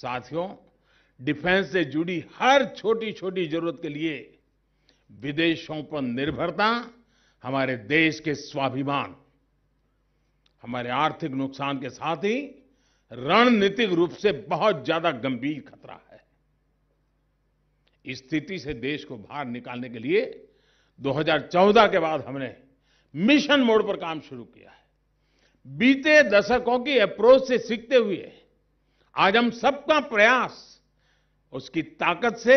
साथियों डिफेंस से जुड़ी हर छोटी छोटी जरूरत के लिए विदेशों पर निर्भरता हमारे देश के स्वाभिमान हमारे आर्थिक नुकसान के साथ ही रणनीतिक रूप से बहुत ज्यादा गंभीर खतरा है इस स्थिति से देश को बाहर निकालने के लिए 2014 के बाद हमने मिशन मोड पर काम शुरू किया है बीते दशकों की अप्रोच से सीखते हुए आज हम सबका प्रयास उसकी ताकत से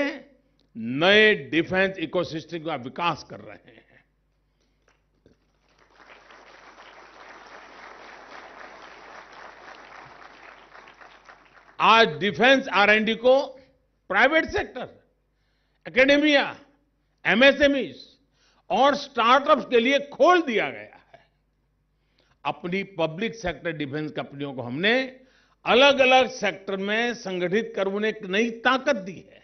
नए डिफेंस इकोसिस्टम का विकास कर रहे हैं आज डिफेंस आरएनडी को प्राइवेट सेक्टर एकेडमिया एमएसएमई और स्टार्टअप्स के लिए खोल दिया गया है अपनी पब्लिक सेक्टर डिफेंस कंपनियों को हमने अलग अलग सेक्टर में संगठित कर उन्हें एक नई ताकत दी है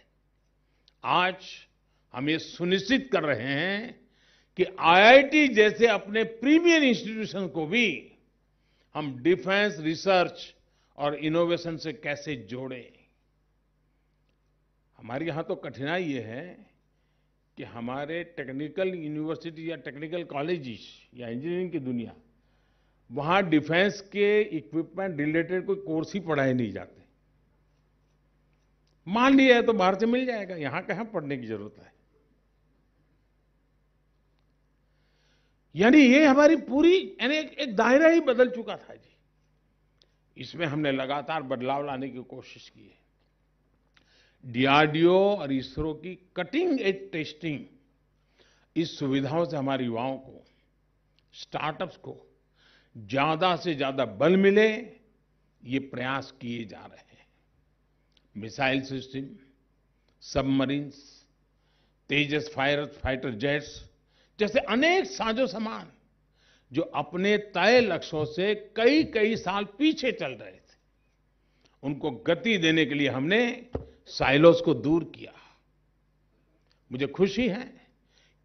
आज हम ये सुनिश्चित कर रहे हैं कि आईआईटी जैसे अपने प्रीमियर इंस्टीट्यूशन को भी हम डिफेंस रिसर्च और इनोवेशन से कैसे जोड़ें हमारे यहां तो कठिनाई ये है कि हमारे टेक्निकल यूनिवर्सिटी या टेक्निकल कॉलेजेस या इंजीनियरिंग की दुनिया वहां डिफेंस के इक्विपमेंट रिलेटेड कोई कोर्स ही पढ़ाए नहीं जाते मान लिया है तो बाहर से मिल जाएगा यहां कहा पढ़ने की जरूरत है यानी ये हमारी पूरी यानी एक, एक दायरा ही बदल चुका था जी इसमें हमने लगातार बदलाव लाने की कोशिश की है डीआरडीओ और इसरो की कटिंग एज टेस्टिंग इस सुविधाओं से हमारे युवाओं को स्टार्टअप्स को ज्यादा से ज्यादा बल मिले ये प्रयास किए जा रहे हैं missile system submarines Tejas fire fighter jets जैसे अनेक साजो सामान जो अपने तय लक्ष्यों से कई कई साल पीछे चल रहे थे उनको गति देने के लिए हमने साइलोस को दूर किया मुझे खुशी है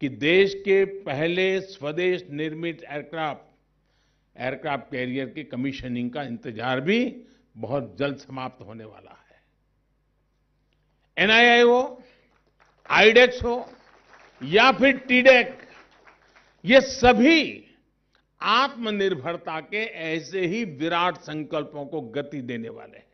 कि देश के पहले स्वदेश निर्मित एयरक्राफ्ट एयरक्राफ्ट कैरियर की कमीशनिंग का इंतजार भी बहुत जल्द समाप्त होने वाला है एनआईआई हो आईडेक्स हो या फिर टीडेक ये सभी आत्मनिर्भरता के ऐसे ही विराट संकल्पों को गति देने वाले हैं